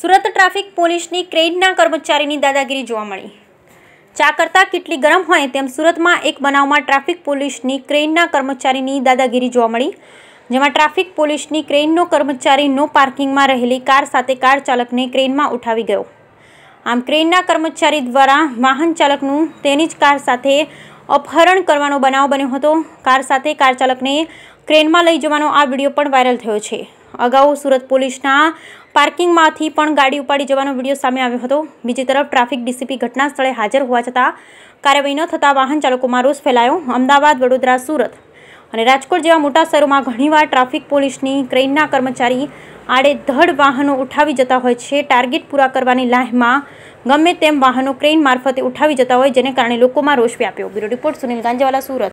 Surat traffic પોલીસની ક્રેડના કર્મચારીની દાદાગીરી જોવા મળી ચા કરતાં કેટલી ગરમ હોય તેમ સુરતમાં એક બનાવમાં ટ્રાફિક પોલીસની ક્રેનના કર્મચારીની દાદાગીરી જોવા મળી જેમાં ટ્રાફિક પોલીસની ક્રેનનો કર્મચારી નો પાર્કિંગમાં રહેલી કાર સાથે કાર ચાલકને ક્રેનમાં ઉઠાવી ગયો આમ ક્રેનના કર્મચારી દ્વારા વાહન ચાલકનું તેની જ કાર સાથે અપહરણ કરવાનો બનાવ બન્યો હતો કાર સાથે કાર ચાલકને ક્રેનમાં લઈ જવાનો આ વિડીયો પણ વાયરલ થયો છે અગાઉ સુરત પોલીસના પાર્કિંગમાંથી પણ ગાડી ઉપાડી જવાનો વિડીયો સામે આવ્યો હતો બીજી તરફ ટ્રાફિક ડીસીપી ઘટના સ્થળે હાજર હોવા છતાં કાર્યવાહી ન થતાં વાહન ચાલકોમાં રોષ ફેલાયો અમદાવાદ વડોદરા સુરત અને રાજકોટ જેવા મોટા શહેરોમાં ઘણીવાર ટ્રાફિક પોલીસની ક્રેઇનના કર્મચારી આડેધડ વાહનો ઉઠાવી જતા હોય છે ટાર્ગેટ પૂરા કરવાની લાહમાં ગમે તેમ વાહનો ક્રેઇન મારફતે ઉઠાવી જતા હોય જેને કારણે લોકોમાં રોષ વ્યાપ્યો બ્યુરો રિપોર્ટ સુનિલ ગાંજાવાલા સુરત